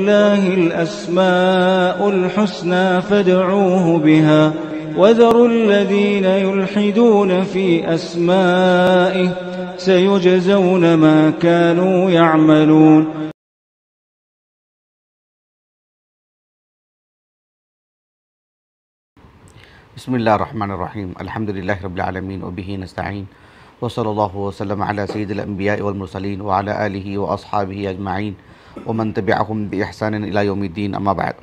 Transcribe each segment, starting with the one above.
لله الأسماء الحسنى فادعوه بها وذروا الذين يلحدون في أسمائه سيجزون ما كانوا يعملون بسم الله الرحمن الرحيم الحمد لله رب العالمين وبه نستعين وصلى الله وسلم على سيد الأنبياء والمرسلين وعلى آله وأصحابه أجمعين वमन يوم الدين अलायोमीद्दीन بعد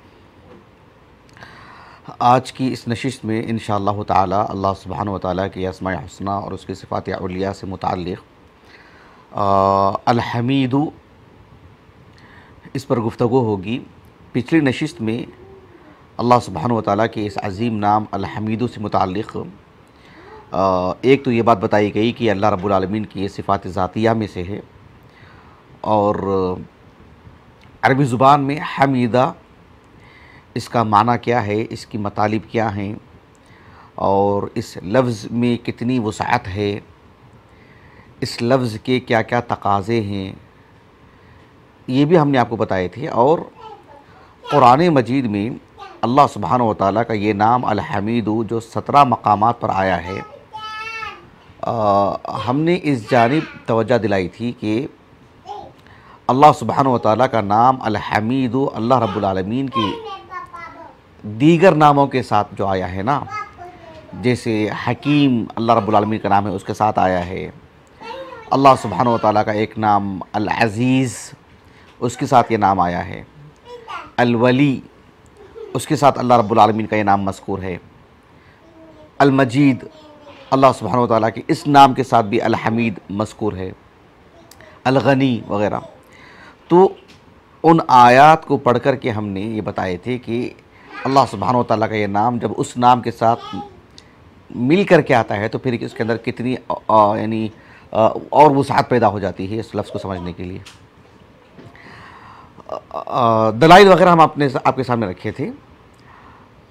आज की इस नशिश में इन ताला अल्लाह सुबहान वाली के असमा हसना और उसकी सिफ़ात अलिया से मुतल अलहमीदु इस पर गुफ्तु होगी पिछली नशिस्त में अल्लाह सुबहान ताली के इस अज़ीम नाम अलहमीदु से मुतल एक तो ये बात बताई गई कि अल्लाह रब्बुल की ये सिफ़ात ज़ातिया में से है और अरबी ज़ुबान में हमीदा इसका माना क्या है इसकी मतलब क्या हैं और इस लफ्ज़ में कितनी वसात है इस लफ्ज़ के क्या क्या तकाज़े हैं ये भी हमने आपको बताए थे और क़ुरान मजीद में अल्लाह सुबहान वाली का ये नाम अलहमीद जो सत्रह मकाम पर आया है आ, हमने इस जानब तोज्जा दिलाई थी कि अल्लाह सुबहान वाली का नाम अलहमीद अल्लाह रब्लमीन की दीगर नामों के साथ जो आया है ना जैसे हकीम अल्लाह रब्लमीन का नाम है उसके साथ आया है अल्लाह सुबहान वाली का एक नाम अज़ीज़ उसके साथ ये नाम आया है अलवली उसके साथ अल्लाह रब्लमीन का ये नाम मशकूर है अलमजीद अल्लाह सुबहान वाली के इस नाम के साथ भी अलहमीद मशकूर है अलगनी वगैरह तो उन आयत को पढ़ कर के हमने ये बताए थे कि अल्लाह सुबहान तला का ये नाम जब उस नाम के साथ मिल कर के आता है तो फिर उसके अंदर कितनी यानी और वसाहत पैदा हो जाती है इस लफ्ज़ को समझने के लिए दलाइल वगैरह हम अपने आपके सामने रखे थे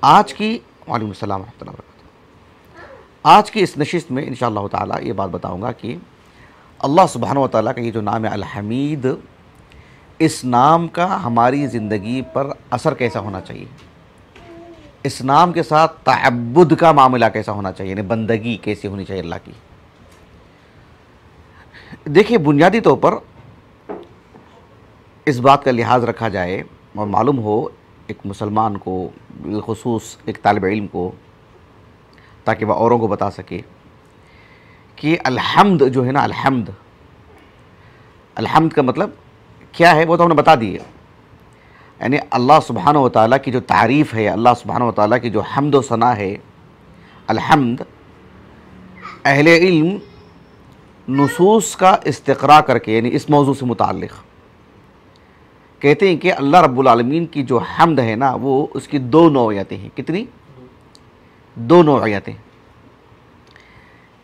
आज की वालेकाम सलाम आज की इस नशस्त में इन ताला ये बात बताऊँगा कि अल्लाह सुबहान ताली का ये जो नाम है अलहमीद इस नाम का हमारी ज़िंदगी पर असर कैसा होना चाहिए इस नाम के साथ तबुद का मामला कैसा होना चाहिए यानी बंदगी कैसी होनी चाहिए अल्लाह की देखिए बुनियादी तौर पर इस बात का लिहाज रखा जाए और मालूम हो एक मुसलमान को बिलखसूस एक तालब इम को ताकि वह औरों को बता सके कि अलहमद जो है ना अलहमद अलहमद का मतलब क्या है वो तो हमने बता दिए यानी अल्लाह सुबहान ताली की जो तारीफ़ है अल्लाह सुबहान ताली की जो हमद वना है अलहमद अहल इल्म नसूस का इस्तरा करके यानी इस मौजू से मुतल कहते हैं कि अल्लाह रब्लम की जो हमद है ना वो उसकी दो नौयातें हैं कितनी दो नौयातें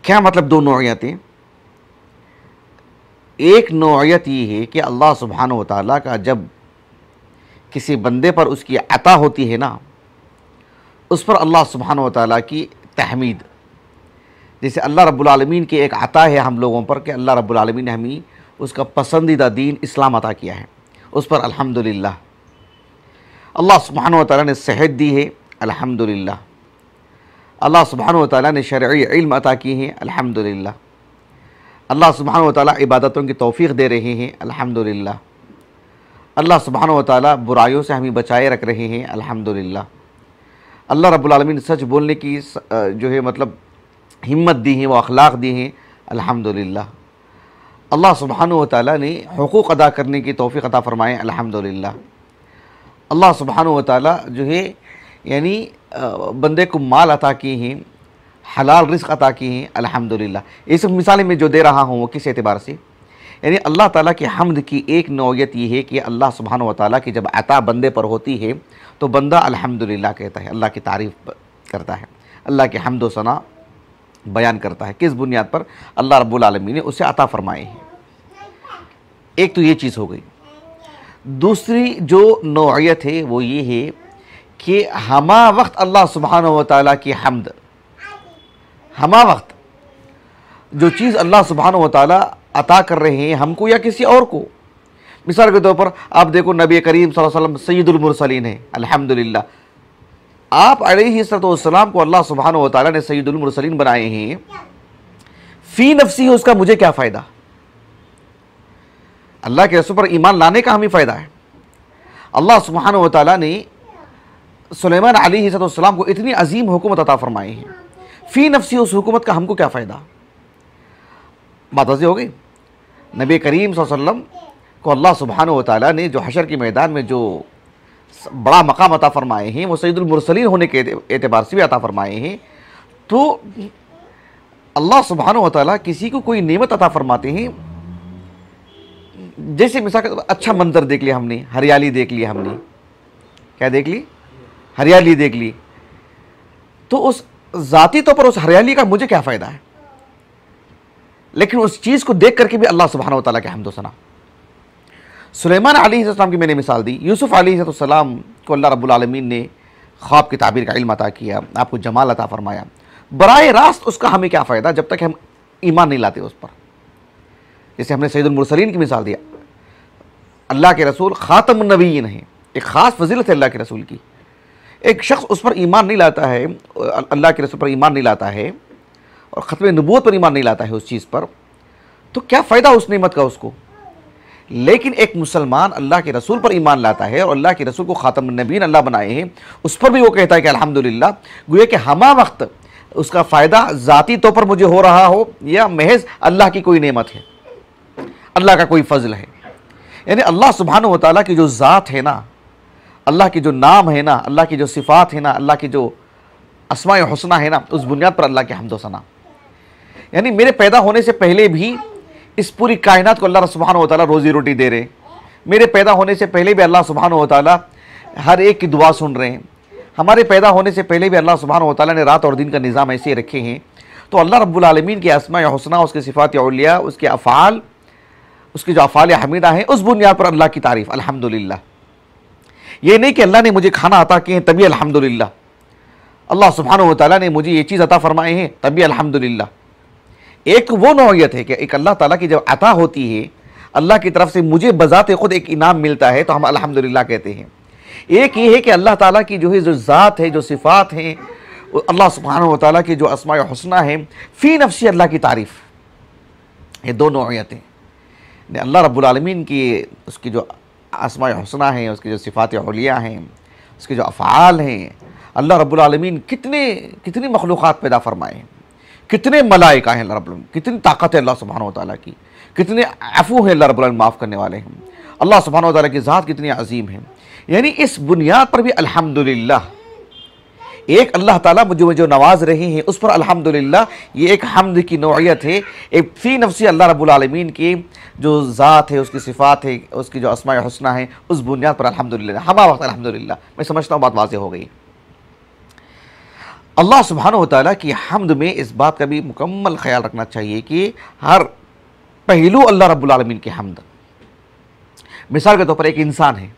क्या मतलब दो नौयातें एक नौयत ये है कि अल्लाह सुबहान वाली का जब किसी बंदे पर उसकी अता होती है ना उस पर अल्लाह सुबहान वाली की तहमीद जैसे अल्लाह रब्लमीन की एक अता है हम लोगों पर कि अल्लाह रब्लमीन ने हमें उसका पसंदीदा दीन इस्लाम अता किया है उस पर अल्हम्दुलिल्लाह अल्लाह सुबहान वाली ने सेहत दी है अल्हम्दुलिल्लाह अल्लाह सुबहान वाली ने शर्य इल्म अता की है अल्हम्दुलिल्लाह अल्लाह सुबहान ताली इबादतों की तोफ़ी दे रहे हैं अल्हम्दुलिल्लाह अल्लाह सुबहान ताली बुराइयों से हमें बचाए रख रहे हैं अल्हम्दुलिल्लाह अल्लाह रब्लमिन सच बोलने की जो है मतलब हिम्मत दी है वो अखलाक दी हैं अल्हम्दुलिल्लाह अल्लाह सुबहान ताली ने हकूक़ अदा करने की तोफ़ी अता फ़रमाए अल्हम्दुलिल्लाह अल्लाह सुबहान ताली जो है यानी बंदे को माल अता किए हैं हलाल रिस्क अता किए हैं अल्हम्दुलिल्लाह ये सब मिसालें मैं जो दे रहा हूँ वो किस एतबार से यानी अल्लाह ताला की हमद की एक नौीयत ये है कि अल्लाह सुबहान व ताली की जब अता बंदे पर होती है तो बंदा अल्हम्दुलिल्लाह कहता है अल्लाह की तारीफ़ करता है अल्लाह की हमद सना बयान करता है किस बुनियाद पर अल्लाह रब्लमी ने उसे अता फ़रमाए हैं एक तो ये चीज़ हो गई दूसरी जो नौीयत है वो ये है कि हमा वक्त अल्लाह सुबहान व की हमद हमा वक्त जो चीज़ अल्लाह सुबहान व ताली अता कर रहे हैं हमको या किसी और को मिसाल के तौर पर आप देखो नबी करीम सल्लम सैदुलमरसलिन है अल्हम्दुलिल्लाह आप अलतम को अल्लाह सुबहान व ताली ने सैदुलमरसलिन बनाए हैं फ़ी नफसी है उसका मुझे क्या फ़ायदा अल्लाह के रसूल पर ईमान लाने का हमें फ़ायदा है अल्लाह सुबहान व ताली ने सलेमान अली सलाम को इतनी अजीम हुकूमत अता फ़रमाई है फ़ी नफसी उस हुकूमत का हमको क्या फ़ायदा बात वजह हो गई नबी करीम वसल्लम को अल्लाह सुबहान ताली ने जो हशर के मैदान में जो बड़ा मकाम अता फ़रमाए हैं वो सैदुलमरसलिन होने के एतबार से भी अता फ़रमाए हैं तो अल्लाह सुबहान ताली किसी को कोई नेमत अता फ़रमाते हैं जैसे मिसाल अच्छा मंजर देख लिया हमने हरियाली देख ली हमने क्या देख ली हरियाली देख ली तो उस ज़ाती तौर तो पर उस हरियाली का मुझे क्या फ़ायदा है लेकिन उस चीज़ को देख करके भी अल्लाह सुबहाना तला के हमदोसना सुलेमान आलीम की मैंने मिसाल दी यूसुफ़ अलीसम को अल्लाह रबालमीन ने ख्वाब की ताबीर का इल्म अता किया आपको जमाल अता फरमाया बर रास्त उसका हमें क्या फ़ायदा जब तक हम ईमान नहीं लाते उस पर जैसे हमने सैदुलमरसलिन की मिसाल दिया अल्लाह के रसूल ख़ातम नबीन एक ख़ास फजीलत है अल्लाह के रसूल की एक शख्स उस पर ईमान नहीं लाता है अल्लाह के रसूल पर ईमान नहीं लाता है और ख़त्म नबूत पर ईमान नहीं लाता है उस चीज़ पर तो क्या फ़ायदा उस नेमत का उसको लेकिन एक मुसलमान अल्लाह के रसूल पर ईमान लाता है और अल्लाह के रसूल को ख़ातम नबीन अल्लाह बनाए हैं उस पर भी वो कहता है कि अलहमदिल्ला गुए कि हमा वक्त उसका फ़ायदा ज़ाती तौर पर मुझे हो रहा हो या महज अल्लाह की कोई नमत है अल्लाह का कोई फजल है यानी अल्लाह सुबहान वाली की जो ज़ात है ना अल्लाह के जो नाम है ना अल्लाह की जो सिफ़ात है ना अल्लाह की जो असमाय हसना है ना उस बुनियाद पर अल्लाह के हमदोसना यानी मेरे पैदा होने से पहले भी इस पूरी कायनात को अल्लाह सुबहान वाली रोज़ी रोटी दे रहे मेरे पैदा होने से पहले भी अल्लाह सुबहान वाली हर एक की दुआ सुन रहे हैं हमारे पैदा होने से पहले भी अल्लाह सुबहान वाली ने रात और दिन का निज़ाम ऐसे रखे हैं तो अल्लाह रब्लमीन के असमा हसना उसके सिफ़ात उलिया उसके अफ़ाल उसके जो अफ़ाल हमीदा हैं उस बुनियाद पर अल्लाह की तारीफ़ अलहमदिल्ला ये नहीं कि अल्लाह ने मुझे खाना अता किए हैं तभी अलहमदिल्ला अल्लाह सुबहान तला ने मुझे ये चीज़ अता फ़रमाए हैं तभी अलहमदिल्ला एक वो नौीयत है कि एक अल्लाह ताला की जब अता होती है अल्लाह की तरफ से मुझे बज़ात ख़ुद एक इनाम मिलता है तो हम अलहमदिल्ला कहते हैं एक ये है कि अल्लाह ताला की जो है जो ज़ात है जो सिफ़ात हैं अल्लाह सुबहान ताली की जो असमा हसना है फ़ी नफसी अल्लाह की तारीफ़ ये दो नौीयतें अल्लाह रब्लम की उसकी जो आसमाय हसना हैं उसके जो सिफ़ात अलिया हैं उसके जो अफ़ाल हैं अल्लाह रब्लमिन कितने कितनी मखलूक़ पैदा फरमाए हैं कितने मलाइका हैं अल्लाह रब्लम कितनी ताकत है अल्लाह सुबहान तै की कितने अफू हैं अल्लाह रब्लम माफ़ करने वाले हैं अल्लाह सुबहान ताली की ज़ात कितनी अजीम है यानी इस बुनियाद पर भी अलहमदिल्ला एक अल्लाह ताला मुझे जो नवाज रहे हैं उस पर अल्हम्दुलिल्लाह ये एक हमद की नौीयत है एक फ़ी नफसी अल्लाह रबालमीन की जो ज़ात है उसकी सिफ़ात है उसकी जो असमा हसना है उस बुनियाद पर अल्हम्दुलिल्लाह हम वक्त अल्हम्दुलिल्लाह मैं समझता हूँ बात वाज हो गई अल्लाह सुबहान ताली की हमद में इस बात का भी मुकम्मल ख्याल रखना चाहिए कि हर पहलू अल्लाह रबालमीन की हमद मिसाल के तौर पर एक इंसान है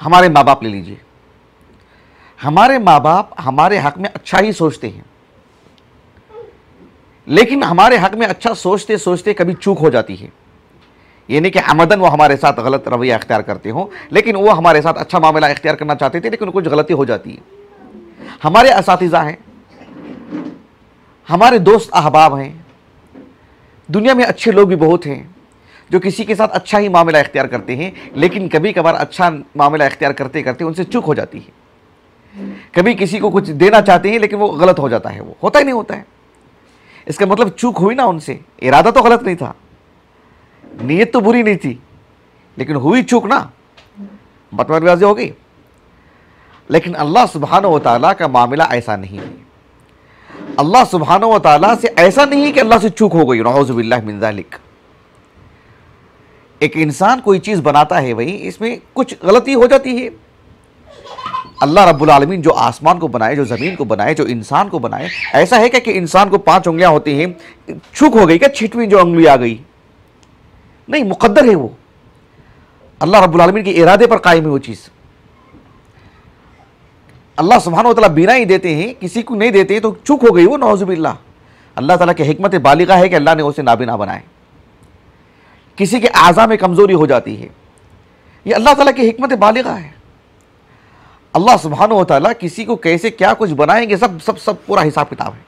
हमारे माँ बाप ले लीजिए हमारे माँ बाप हमारे हक में अच्छा ही सोचते हैं लेकिन हमारे हक में अच्छा सोचते सोचते कभी चूक हो जाती है यानी कि आमदन वो हमारे साथ गलत रवैया अख्तियार करते हों लेकिन वो हमारे साथ अच्छा मामला अख्तियार करना चाहते थे लेकिन कुछ गलती हो जाती है हमारे इस हैं हमारे दोस्त अहबाब हैं दुनिया में अच्छे लोग भी बहुत हैं जो किसी के साथ अच्छा ही मामला अख्तियार करते हैं लेकिन कभी कभार अच्छा मामला अख्तियार करते करते उनसे चूक हो जाती है कभी किसी को कुछ देना चाहते हैं लेकिन वो गलत हो जाता है वो होता ही नहीं होता है इसका मतलब चूक हुई ना उनसे इरादा तो गलत नहीं था नीयत तो बुरी नहीं थी लेकिन हुई चूक ना मतमरबाजी हो गई लेकिन अल्लाह सुबहान व का मामला ऐसा नहीं है अल्लाह सुबहान व से ऐसा नहीं कि अल्लाह से चूक हो गई नौजबिल्ला एक इंसान कोई चीज़ बनाता है वही इसमें कुछ गलती हो जाती है अल्लाह रब्बुल आलमीन जो आसमान को बनाए जो ज़मीन को बनाए जो इंसान को बनाए ऐसा है क्या कि इंसान को पांच उंगलियां होती हैं छुक हो गई क्या छिटवी जो उंगली आ गई नहीं मुकद्दर है वो अल्लाह रब्बुल आलमीन के इरादे पर कायम है वो चीज़ अल्लाह सुबहान तला बिना ही देते हैं किसी को नहीं देते तो चुक हो गई वो नौजुबिल्ला अल्लाह तला की हमत बालिगा है कि अल्लाह ने उसे नाबिना बनाए किसी के आज़ा में कमज़ोरी हो जाती है ये अल्लाह ताला की हमत बालिका है अल्लाह सुबहान तला किसी को कैसे क्या कुछ बनाएंगे सब सब सब पूरा हिसाब किताब है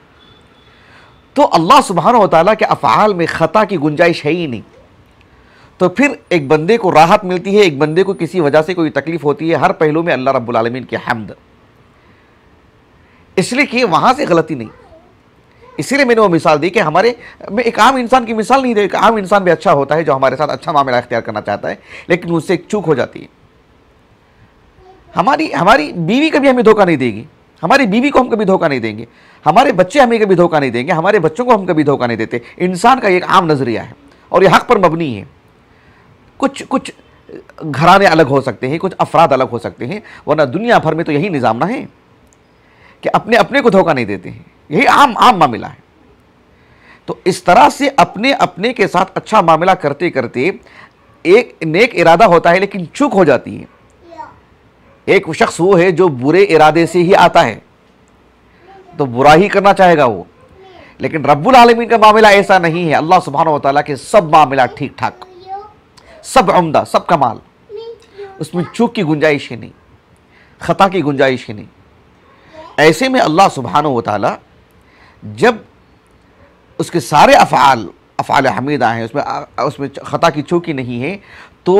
तो अल्लाह सुबहान तला के अफ़ाल में ख़ता की गुंजाइश है ही नहीं तो फिर एक बंदे को राहत मिलती है एक बंदे को किसी वजह से कोई तकलीफ़ होती है हर पहलू में अल्लाह रब्बुल रबालमीन की हमद इसलिए कि वहाँ से गलती नहीं इसीलिए मैंने वो मिसाल दी कि हमारे मैं एक आम इंसान की मिसाल नहीं दे एक आम इंसान भी अच्छा होता है जो हमारे साथ अच्छा मामला अख्तियार करना चाहता है लेकिन उससे एक चूक हो जाती है हमारी हमारी बीवी कभी हमें धोखा नहीं देगी हमारी बीवी को हम कभी धोखा नहीं देंगे हमारे बच्चे हमें कभी धोखा नहीं देंगे हमारे बच्चों को हम कभी धोखा नहीं देते इंसान का एक आम नज़रिया है और ये हक पर मबनी है कुछ कुछ घराने अलग हो सकते हैं कुछ अफराद अलग हो सकते हैं वरना दुनिया भर में तो यही निज़ाम ना है कि अपने अपने को धोखा नहीं देते हैं यही आम आम मामला है तो इस तरह से अपने अपने के साथ अच्छा मामला करते करते एक नेक इरादा होता है लेकिन चूक हो जाती है एक शख्स वो है जो बुरे इरादे से ही आता है तो बुरा ही करना चाहेगा वो लेकिन रब्बुल आलमीन का मामला ऐसा नहीं है अल्लाह सुबहान तला के सब मामला ठीक ठाक सब उमदा सब कमाल उसमें चूक की गुंजाइश ही नहीं ख़ता की गुंजाइश ही नहीं ऐसे में अल्लाह सुबहान ताली जब उसके सारे अफ़ाल अफ़ाल हमीदा हैं उसमें उसमें ख़ता की चूकी नहीं है तो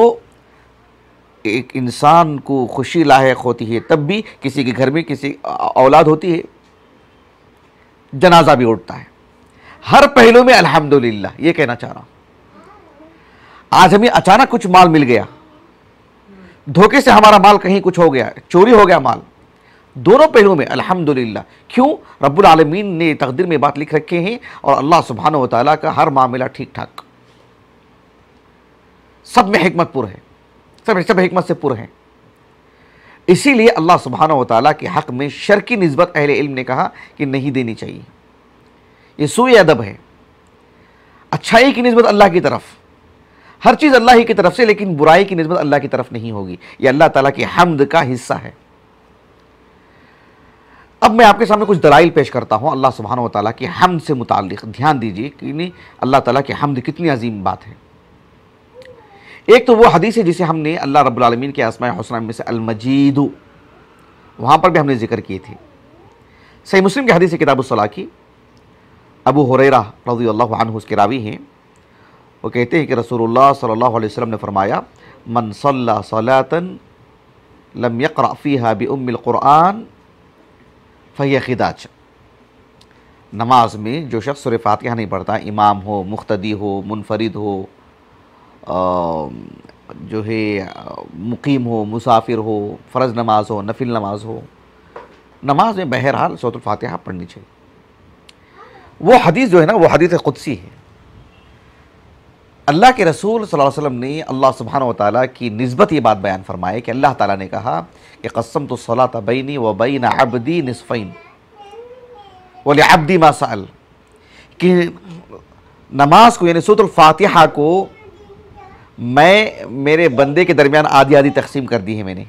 एक इंसान को खुशी लायक होती है तब भी किसी के घर में किसी औलाद होती है जनाजा भी उठता है हर पहलू में अल्हम्दुलिल्लाह ये कहना चाह रहा हूं आज हमें अचानक कुछ माल मिल गया धोखे से हमारा माल कहीं कुछ हो गया चोरी हो गया माल दोनों पहलुओं में अल्हम्दुलिल्लाह क्यों रब्बुल आलमीन ने तकदीर में बात लिख रखे हैं और अल्लाह सुबहान तला का हर मामला ठीक ठाक सब में हमतपुर है सब सब हमत से पुर हैं इसीलिए अल्लाह सुबहान वाली के हक़ में शर की नस्बत अहल इल्म ने कहा कि नहीं देनी चाहिए ये सूए अदब है अच्छाई की नस्बत अल्लाह की तरफ हर चीज़ अल्लाह ही की तरफ से लेकिन बुराई की नस्बत अल्लाह की तरफ नहीं होगी ये अल्लाह ताला के हमद का हिस्सा है अब मैं आपके सामने कुछ दलाइल पेश करता हूँ अल्लाह सुबहान वाली के हमद से मुतल ध्यान दीजिए कि नहीं अल्लाह ताला की हमद कितनी अजीम बात है एक तो वो हदीस है जिसे हमने अल्लाह रबालमीन के आसमाय हौसना में से अलमजीद वहाँ पर भी हमने जिक्र की थी सही मुस्लिम की हदीस किताबुलसला की अबू हुरैरा रजी अल्लाह उसके रावी हैं वो कहते हैं कि रसूल सल्ला वसम ने फरमाया मन सल्ला सलातन लम यकराफ़ी हाबी उमिल क़ुरान फ़ैया खिदाच नमाज में जो शख्स सुरफात यहाँ नहीं पढ़ता इमाम हो मुख्तदी हो मुनफरद हो जो है मुकीम हो मुसाफिर हो फ़र्ज़ नमाज हो नफिल नमाज हो नमाज में बहरहाल सौतुल फातिहा पढ़नी चाहिए वो हदीस जो है ना वो हदीस क़ुदसी है अल्लाह के रसूल सल्लल्लाहु अलैहि वसल्लम ने अल्लाह सुबहान ताली की नस्बत ये बात बयान फरमाए कि अल्लाह ताला ने कहा कि कसम तो सला बैनी व बैन अबदी नसफ़ैन वल अबदी मसल कि नमाज को यानी सूतुल फातिहा को मैं मेरे बंदे के दरमियान आधी आधी तकसीम कर दी है मैंने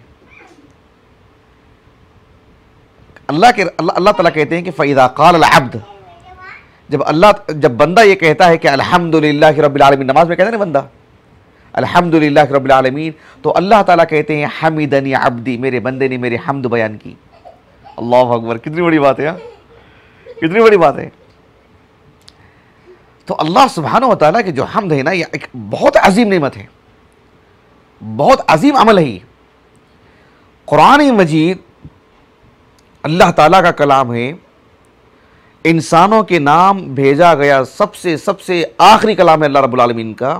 अल्लाह के अल्लाह अल्लाह कहते हैं कि फ़ैदा काल अब्द जब अल्लाह जब बंदा ये कहता है कि अलहमदिल्ला के रबालमीन नमाज में कहता है ना बंदा अलहमदिल्ला के रबालमीन तो अल्लाह ताला कहते हैं या अब्दी मेरे बंदे ने मेरे हमद बयान की अल्लाह अकबर कितनी बड़ी बात है यहाँ कितनी बड़ी बात है तो अल्लाह सुबहान वाली की जो हमद है ना ये एक बहुत अजीम नमत है बहुत अजीम अमल है ये कुरान मजीद अल्लाह ताला का कलाम है इंसानों के नाम भेजा गया सबसे सबसे आखिरी कलाम है अल्लाह रबालमीन का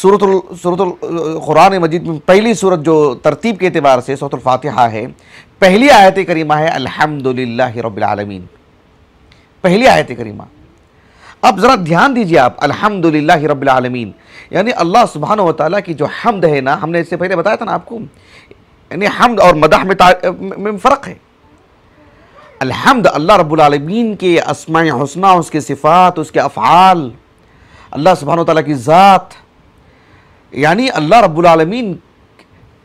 सूरत सूरत कुरान मजीद में पहली सूरत जो तरतीब के अतबार से सूरतफ़ातहा है पहली आयत करीमा है अलहमदिल्ला रबालमीन पहली आयत करीमा अब ज़रा ध्यान दीजिए आप अल्हम्दुलिल्लाह रब्बिल आलमीन यानी अल्लाह सुबहान वाली की जो हमद है ना हमने इससे पहले बताया था ना आपको यानी हमद और मदह में, में फ़र्क है अल्हम्द अल्लाह रब्बुल आलमीन के असमा हसना उसके सिफ़ात उसके अफ़ाल अल्लाह सुबहान ताली की ज़ात यानी अल्लाह रब्बुल आलमीन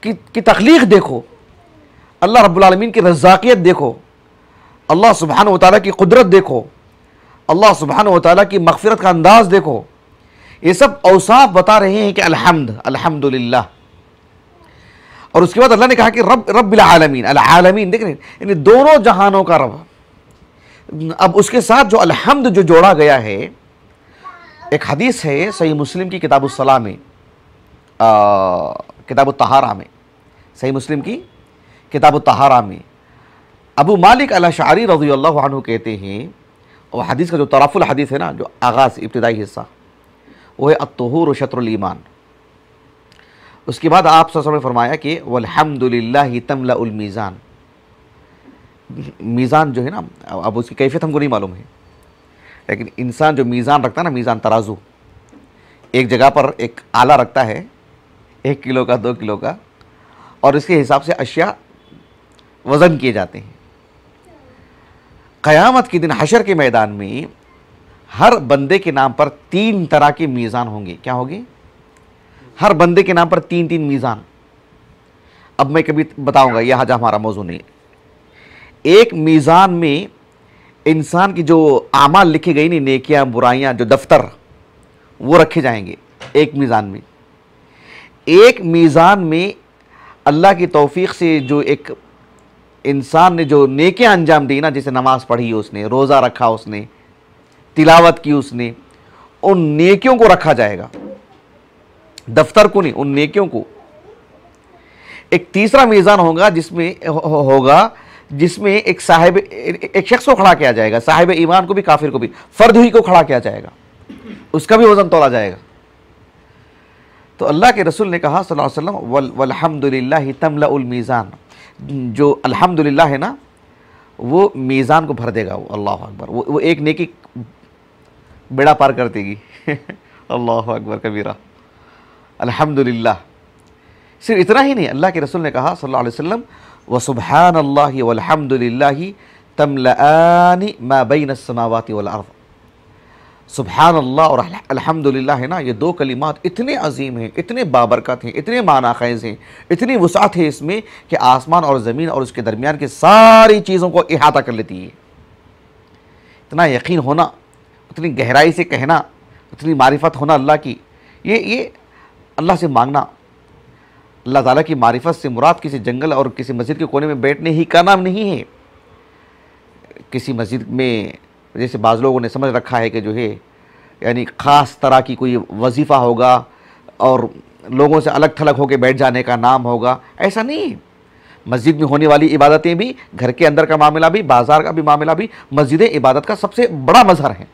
की, की तख्लीक देखो अल्लाह रब्बुल आलमीन की रज़ाकियत देखो अल्लाह सुबहान ताली की कुदरत देखो अल्लाह सुबहान ताली की मगफरत का अंदाज़ देखो ये सब अवसाफ बता रहे हैं कि अलहमद अलहमदिल्ला और उसके बाद अल्लाह ने कहा कि रब रब्बिल आलमीन आलमीन देख रहे यानी दोनों जहानों का रब अब उसके साथ जो अलहमद जो जोड़ा गया है एक हदीस है सही मुस्लिम की किताबुसला में किताब तहारा में सही मुस्लिम की किताब तहारा में अबू मालिक अल शारी रजी कहते हैं और हदीस का जो तराफुल हदीस है ना जो आगाज़ इब्तदाई हिस्सा वो है अतहूर शतरमान उसके बाद आप सब ने फरमाया कि वलहमदिल्ला तमलामीज़ान मीज़ान जो है ना अब उसकी कैफियत हमको नहीं मालूम है लेकिन इंसान जो मीज़ान रखता है ना मीज़ान तराजू एक जगह पर एक आला रखता है एक किलो का दो किलो का और इसके हिसाब से अशिया वज़न किए जाते हैं क़यामत के दिन हशर के मैदान में हर बंदे के नाम पर तीन तरह के मीज़ान होंगे क्या होगी हर बंदे के नाम पर तीन तीन मीज़ान अब मैं कभी बताऊंगा यह आज हमारा मौजू नहीं एक मीज़ान में इंसान की जो आमाल लिखी गई नहीं नेकियां बुराइयाँ जो दफ्तर वो रखे जाएंगे एक मीज़ान में एक मीज़ान में अल्लाह की तौफीक से जो एक इंसान ने जो नेके अंजाम दी ना जैसे नमाज़ पढ़ी उसने रोज़ा रखा उसने तिलावत की उसने उन नेकियों को रखा जाएगा दफ्तर को नहीं उन नेकियों को एक तीसरा मीज़ान होगा जिसमें होगा जिसमें एक साहिब एक शख्स को खड़ा किया जाएगा साहिब ईमान को भी काफिर को भी फर्द हुई को खड़ा किया जाएगा उसका भी वज़न तोला जाएगा तो अल्लाह के रसूल ने कहा सल्लल्लाहु अलैहि वसल्लम वल्हम्दुलिल्लाह तमला उल मीज़ान जो अल्हम्दुलिल्लाह है ना वो मीज़ान को भर देगा वो अल्लाह अकबर वो वो एक नेकी बेड़ा पार कर देगी अल्लाह अकबर कबीरा अल्हम्दुलिल्लाह सिर्फ इतना ही नहीं अल्लाह के रसूल ने कहा सल्लल्लाहु अलैहि वसल्लम व सुबहान अल्लाह वलहमदिल्ला तमलानी माबैन समावती वल सुबहान अल्लाह और अल्हम्दुलिल्लाह है ना ये दो कलिमात इतने अजीम हैं इतने बाबरकत हैं इतने माना खैज़ हैं इतनी वसात है इसमें कि आसमान और ज़मीन और उसके दरमियान की सारी चीज़ों को अहाता कर लेती है इतना यकीन होना उतनी गहराई से कहना उतनी मारिफत होना अल्लाह की ये ये अल्लाह से मांगना अल्लाह ताला की मारिफत से मुराद किसी जंगल और किसी मस्जिद के कोने में बैठने ही का नाम नहीं है किसी मस्जिद में जैसे बाज़ लोगों ने समझ रखा है कि जो है यानी ख़ास तरह की कोई वजीफ़ा होगा और लोगों से अलग थलग होकर बैठ जाने का नाम होगा ऐसा नहीं मस्जिद में होने वाली इबादतें भी घर के अंदर का मामला भी बाज़ार का भी मामला भी मस्जिद इबादत का सबसे बड़ा मज़हर है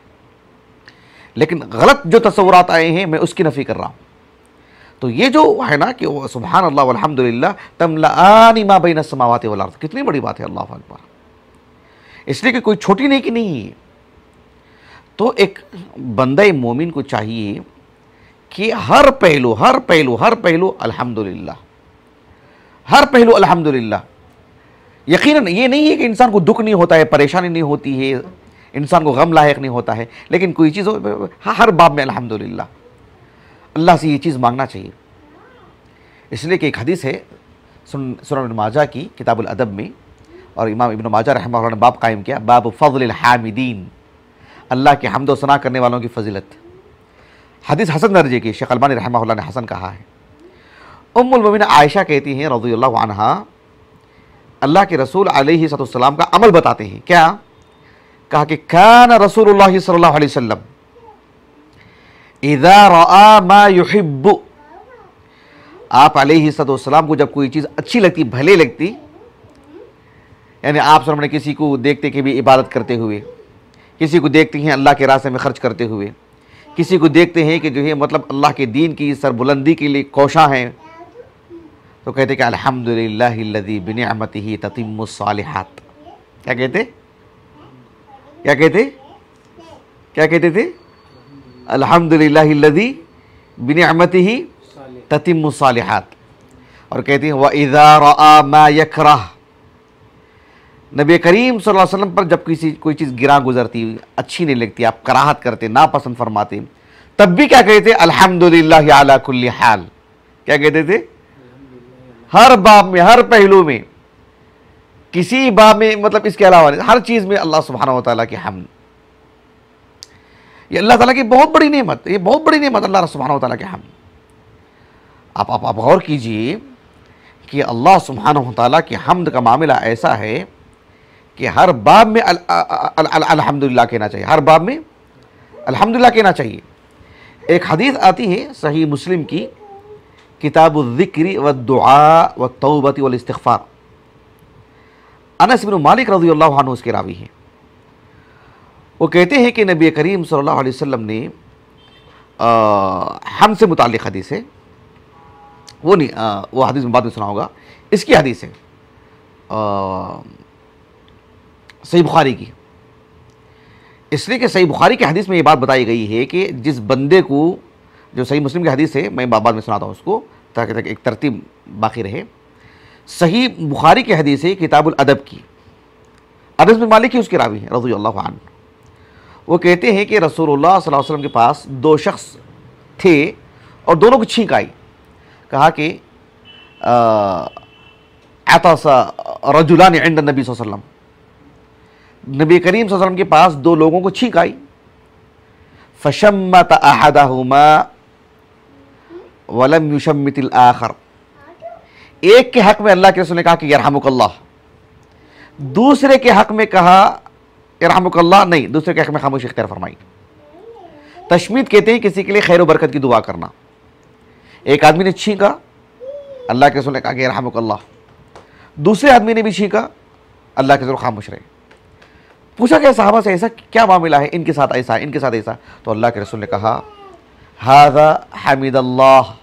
लेकिन गलत जो तस्वुरात आए हैं मैं उसकी नफ़ी कर रहा हूँ तो ये जो है ना कि सुबहान अल्लाह अलहमदिल्ला तमलानी माँ बिन समावत वाल कितनी बड़ी बात है अल्लाह अकबर इसलिए कि कोई छोटी नहीं कि नहीं है तो एक बंद मोमिन को चाहिए कि हर पहलू हर पहलू हर पहलू अल्हम्दुलिल्लाह हर पहलू अल्हम्दुलिल्लाह यकीनन ये नहीं है कि इंसान को दुख नहीं होता है परेशानी नहीं होती है इंसान को गम लायक नहीं होता है लेकिन कोई चीज़ हर बाब में अल्हम्दुलिल्लाह अल्लाह से ये चीज़ मांगना चाहिए इसलिए कि एक हदीस है सुन सुन माजा की किताबुल अदब में और इमाम इबन माजा रहमा ने बाब कायम किया बाब फ़जल हामिदीन अल्लाह के हमदो सना करने वालों की फजीलत हदीस हसन दर्जे की शेख अलबानी रहमा ने हसन कहा है उमिन आयशा कहती हैं रजी अल्लाह के रसूल सलाम का अमल बताते हैं क्या कहा कि कान रसूल सल्लाम आप सलाम को जब कोई चीज़ अच्छी लगती भले लगती यानी आप सर किसी को देखते कि भी इबादत करते हुए किसी को देखते हैं अल्लाह के रास्ते में खर्च करते हुए किसी को देखते हैं कि जो है मतलब अल्लाह के दीन की सरबुलंदी के लिए कोशा हैं तो कहते कि अलहमदिल्लि बिन अहमत ही ततिमसालहत क्या कहते क्या कहते क्या कहते थे अलहमदिल्लि बिन अमत ही साल और कहते हैं व इज़ा मा यकरह नबी करीम सल्लल्लाहु अलैहि वसल्लम पर जब किसी कोई चीज़ गिरा गुजरती अच्छी नहीं लगती आप कराहत करते नापसंद फरमाते तब भी क्या कहते अल्हम्दुलिल्लाह हाल क्या कहते थे हर बाब में हर पहलू में किसी बाब में मतलब इसके अलावा हर चीज़ में अल्लाह सुबहाना तला की हम ये अल्लाह ताली की बहुत बड़ी नियमत ये बहुत बड़ी नियमत अल्लाह सुबहाना तला के हम आप आप गौर कीजिए कि अल्लाह सुबहान तला के हमद का मामला ऐसा है कि हर बाब में अल्हम्दुलिल्लाह कहना चाहिए हर बाब में अल्हम्दुलिल्लाह कहना चाहिए एक हदीस आती है सही मुस्लिम की किताब ज़िक्र व दुआ व तोबती वाल इस्तफ़ार अनस मालिक रजी अल्लाह उसके रावी हैं वो कहते हैं कि नबी करीम सल्लल्लाहु अलैहि वसल्लम ने हम से मुतल हदीस है वो नहीं आ, वो हदीस में बाद में सुना होगा इसकी हदीस है आ, सही बुखारी की इसलिए कि सही बुखारी की हदीस में ये बात बताई गई है कि जिस बंदे को जो सही मुस्लिम की हदीस है मैं बाबा में सुनाता हूँ उसको ताकि तक एक तरतीब बाकी रहे सही बुखारी की हदीस है किताबुल अदब की अदस में मालिक ही उसके रावी हैं रजू अल्लाह वो कहते हैं कि रसूल वसलम के पास दो शख्स थे और दोनों को छींक आई कहा कि सा रजुला ने एंड नबी वसल्लम नबी करीम वसल्लम के पास दो लोगों को छींक आई फशम्मत अहदहुमा वलम युशम्मितिल आखर एक के हक में अल्लाह के रसूल ने कहा कि यरहमुकल्ला दूसरे के हक में कहा यरहमुकल्ला नहीं दूसरे के हक में खामोश इख्तियार फरमाई तशमीद कहते हैं किसी के लिए खैर बरकत की दुआ करना एक आदमी ने छींका अल्लाह के रसूल ने कहा कि यरहमुकल्ला दूसरे आदमी ने भी छींका अल्लाह के रसूल खामोश रहे पूछा गया साहबा से ऐसा क्या मामला है इनके साथ ऐसा इनके साथ ऐसा तो अल्लाह के रसूल ने कहा हाजा हमीद अल्लाह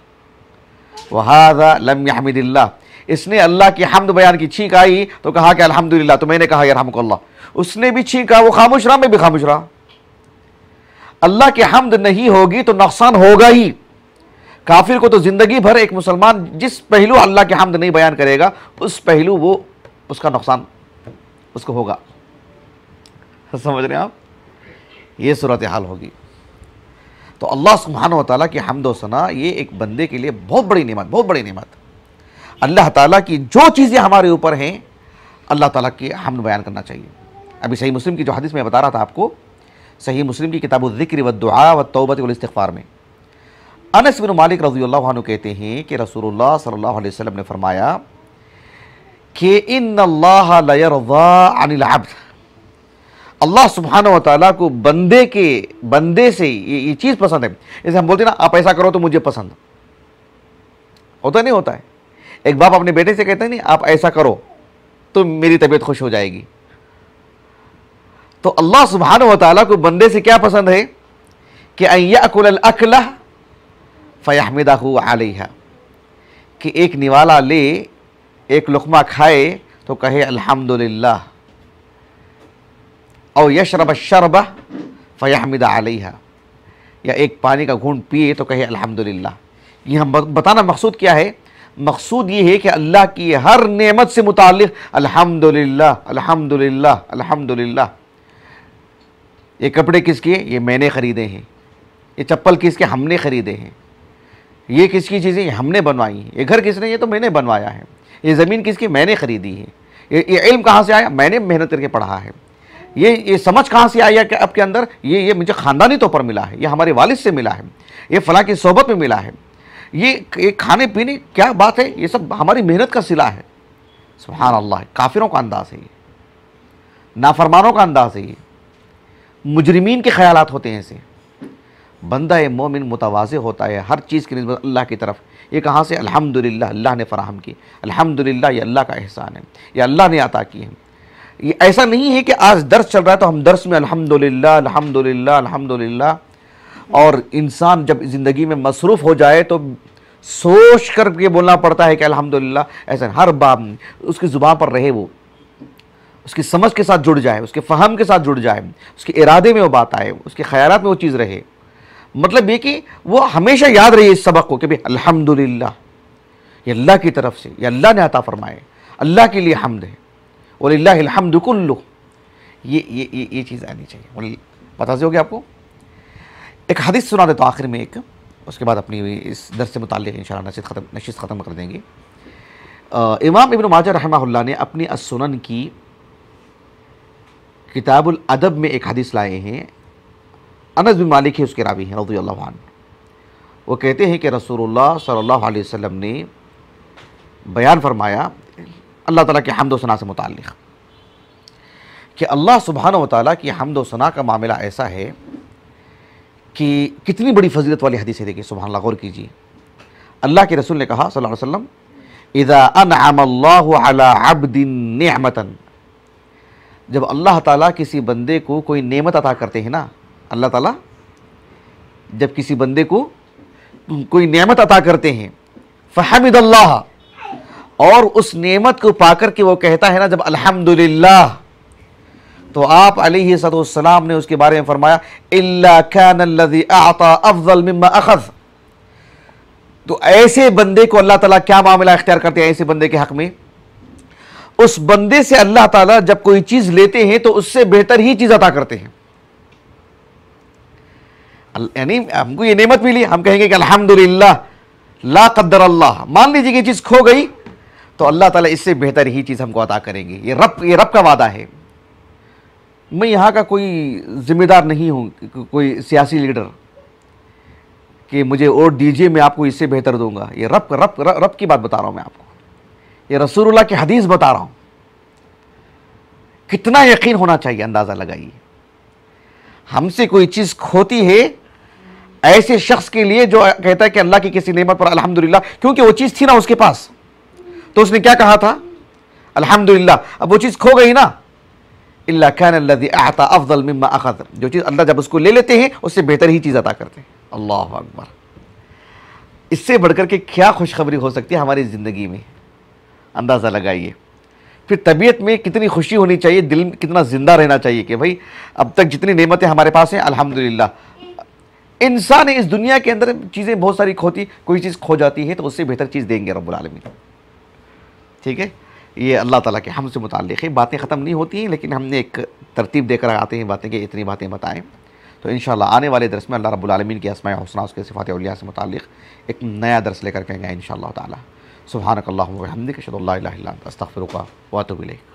वहादा लम हमीदिल्ला इसने अल्लाह की हमद बयान की छींक आई तो कहा कि अल्हम्दुलिल्लाह तो मैंने कहा यार हमको अल्लाह उसने भी छींका वो खामोश रहा मैं भी खामोश रहा अल्लाह की हमद नहीं होगी तो नुकसान होगा ही काफिर को तो ज़िंदगी भर एक मुसलमान जिस पहलू अल्लाह की हमद नहीं बयान करेगा उस पहलू वो उसका नुकसान उसको होगा समझ रहे हैं आप ये सूरत हाल होगी तो अल्लाह सुबहान वाली की हमदो सना ये एक बंदे के लिए बहुत बड़ी नमत बहुत बड़ी नमत अल्लाह ताला की जो चीज़ें हमारे ऊपर हैं अल्लाह ताला की हम बयान करना चाहिए अभी सही मुस्लिम की जो हदीस में बता रहा था आपको सही मुस्लिम की किताब ज़िक्र व दुआ व तोबत वस्तफ़ार में अनस बिन मालिक रजी अल्लाह कहते हैं कि रसूल सल्ला अलैहि ने फरमाया कि इन अल्लाह अनिल अब्द अल्लाह सुबहान वाली को बंदे के बंदे से ये ये चीज़ पसंद है जैसे हम बोलते हैं ना आप ऐसा करो तो मुझे पसंद होता नहीं होता है एक बाप अपने बेटे से कहते हैं नहीं आप ऐसा करो तो मेरी तबीयत खुश हो जाएगी तो अल्लाह सुबहान वाली को बंदे से क्या पसंद है कि अयकुल फयाहमिदा हु आलिया कि एक निवाला ले एक लुकमा खाए तो कहे अल्हम्दुलिल्लाह और यशरब शरब फ़याहमदा आलिया या एक पानी का घूंढ पिए तो कहे अल्हम्दुलिल्लाह ये हम बताना मकसूद क्या है मकसूद ये है कि अल्लाह की हर नेमत से मुतल अल्हम्दुलिल्लाह अल्हम्दुलिल्लाह अल्हम्दुलिल्लाह ये कपड़े किसके ये मैंने ख़रीदे हैं ये चप्पल किसके हमने ख़रीदे हैं ये किसकी चीज़ें हमने बनवाई हैं ये घर किसने ये तो मैंने बनवाया है ये ज़मीन किसकी मैंने ख़रीदी है ये, ये इल्म कहाँ से आया मैंने मेहनत करके पढ़ा है ये ये समझ कहाँ से आई है कि आपके अंदर ये ये मुझे ख़ानदानी तौर पर मिला है ये हमारे वालिद से मिला है ये फला की सोहबत में मिला है ये ये खाने पीने क्या बात है ये सब हमारी मेहनत का सिला है सुबहान अल्लाह काफिरों का अंदाज़ है ये नाफरमानों का अंदाज़ है ये मुजरमीन के ख्याल होते हैं इसे बंदा मोमिन मुतवाज़ होता है हर चीज़ की नस्बत अल्लाह की तरफ ये कहाँ से अल्हम्दुलिल्लाह अल्लाह ने फ़राहम की अल्हम्दुलिल्लाह ये अल्लाह का एहसान है ये अल्लाह ने अता की है ये ऐसा नहीं है कि आज दर्स चल रहा है तो हम दर्स में अल्हम्दुलिल्लाह अल्हम्दुलिल्लाह अल्हम्दुलिल्लाह और इंसान जब ज़िंदगी में मसरूफ़ हो जाए तो सोच कर के बोलना पड़ता है कि अल्हम्दुलिल्लाह ऐसा हर बाब उसकी ज़ुबान पर रहे वो उसकी समझ के साथ जुड़ जाए उसके फ़हम के साथ जुड़ जाए उसके इरादे में वो बात आए उसके ख्याल में वो चीज़ रहे मतलब ये कि वो हमेशा याद रही इस सबक को कि भाई अल्हम्दुलिल्लाह ये अल्लाह की तरफ से ये अल्लाह ने अता फरमाए अल्लाह के लिए हमद है वल्लाहमदुल्लु ये ये ये ये चीज़ आनी चाहिए पता से हो गया आपको एक हदीस सुना देता तो आखिर में एक उसके बाद अपनी इस दर से मुतल इन नशीत ख़त्म नशीत ख़त्म कर देंगे आ, इमाम इबन माजा रहमा ने अपनी असनन की किताबुल अदब में एक हदीस लाए हैं अनस बिन मालिक है उसके रावी हैं रजी वो कहते हैं कि रसूलुल्लाह सल्लल्लाहु अलैहि वसल्लम ने बयान फरमाया अल्लाह ताला के हमद सना से मुतक़ कि अल्लाह सुबहान वाली की हमद सना का मामला ऐसा है कि कितनी बड़ी फजीलत वाली हदीस है देखिए सुबहान गौर कीजिए अल्लाह के रसूल ने कहा सल्लल्लाहु अलैहि वसल्लम इदा अनआमल्लाहमतन जब अल्लाह ताला किसी बंदे को कोई नेमत अता करते हैं ना अल्लाह ताला जब किसी बंदे को कोई नेमत अता करते हैं फ़हमद अल्लाह और उस नेमत को पाकर के वो कहता है ना जब अल्हम्दुलिल्लाह तो आप सलाम ने उसके बारे में फरमाया अफजल तो ऐसे बंदे को अल्लाह ताला क्या मामला इख्तियार करते हैं ऐसे बंदे के हक में उस बंदे से अल्लाह ताला जब कोई चीज लेते हैं तो उससे बेहतर ही चीज अता करते हैं यानी हमको ये नेमत मिली हम कहेंगे कि अल्हम्दुलिल्लाह ला कद्दर अल्लाह मान लीजिए कि चीज खो गई तो अल्लाह ताला इससे बेहतर ही चीज़ हमको अदा करेंगे ये रब ये रब का वादा है मैं यहाँ का कोई ज़िम्मेदार नहीं हूँ कोई सियासी लीडर कि मुझे वोट दीजिए मैं आपको इससे बेहतर दूंगा ये रब रब रब, रब की बात बता रहा हूँ मैं आपको ये रसूलुल्लाह की हदीस बता रहा हूँ कितना यकीन होना चाहिए अंदाज़ा लगाइए हमसे कोई चीज़ खोती है ऐसे शख्स के लिए जो कहता है कि अल्लाह की किसी नेमत पर अल्हम्दुलिल्लाह क्योंकि वो चीज़ थी ना उसके पास तो उसने क्या कहा था अल्हम्दुलिल्लाह अब वो चीज़ खो गई ना इल्ला खान अल्लादी आता अफजल मिम्मा अखद जो चीज़ अल्लाह जब उसको ले लेते हैं उससे बेहतर ही चीज़ अदा करते हैं अल्लाह अकबर इससे बढ़कर के क्या खुशखबरी हो सकती है हमारी ज़िंदगी में अंदाज़ा लगाइए फिर तबीयत में कितनी खुशी होनी चाहिए दिल में कितना ज़िंदा रहना चाहिए कि भाई अब तक जितनी नेमतें हमारे पास हैं अल्हम्दुलिल्लाह इंसान इस दुनिया के अंदर चीज़ें बहुत सारी खोती कोई चीज़ खो जाती है तो उससे बेहतर चीज़ देंगे रब्बुल आलमीन ठीक है ये अल्लाह ताला के हम से मुतक़ है बातें ख़त्म नहीं होती हैं लेकिन हमने एक तरतीब देकर आते हैं बातें कि इतनी बातें बताएं तो इन आने वाले दरस में अल्लाह रबालमीन के आसमाय हौसना उसके सिफ़ात उलिया से मुतक़ एक नया दरस लेकर के इन शाह सुबहानकल्ला हमदिक शदल अस्तफ़र का वातबिल्क